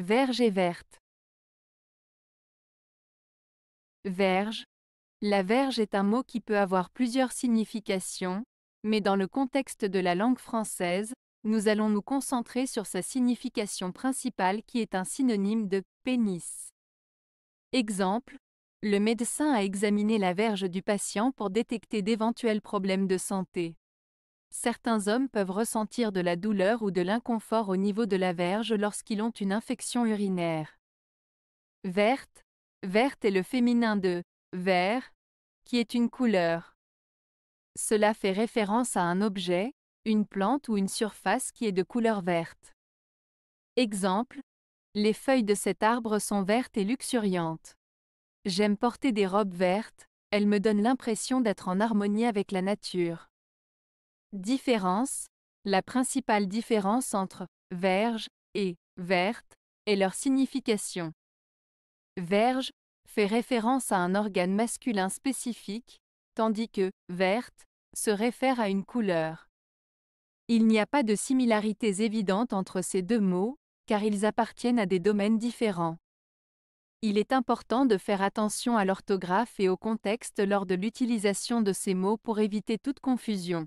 Verge et verte. Verge. La verge est un mot qui peut avoir plusieurs significations, mais dans le contexte de la langue française, nous allons nous concentrer sur sa signification principale qui est un synonyme de pénis. Exemple. Le médecin a examiné la verge du patient pour détecter d'éventuels problèmes de santé. Certains hommes peuvent ressentir de la douleur ou de l'inconfort au niveau de la verge lorsqu'ils ont une infection urinaire. Verte. Verte est le féminin de vert, qui est une couleur. Cela fait référence à un objet, une plante ou une surface qui est de couleur verte. Exemple, les feuilles de cet arbre sont vertes et luxuriantes. J'aime porter des robes vertes, elles me donnent l'impression d'être en harmonie avec la nature. Différence La principale différence entre verge et verte est leur signification. Verge fait référence à un organe masculin spécifique, tandis que verte se réfère à une couleur. Il n'y a pas de similarités évidentes entre ces deux mots, car ils appartiennent à des domaines différents. Il est important de faire attention à l'orthographe et au contexte lors de l'utilisation de ces mots pour éviter toute confusion.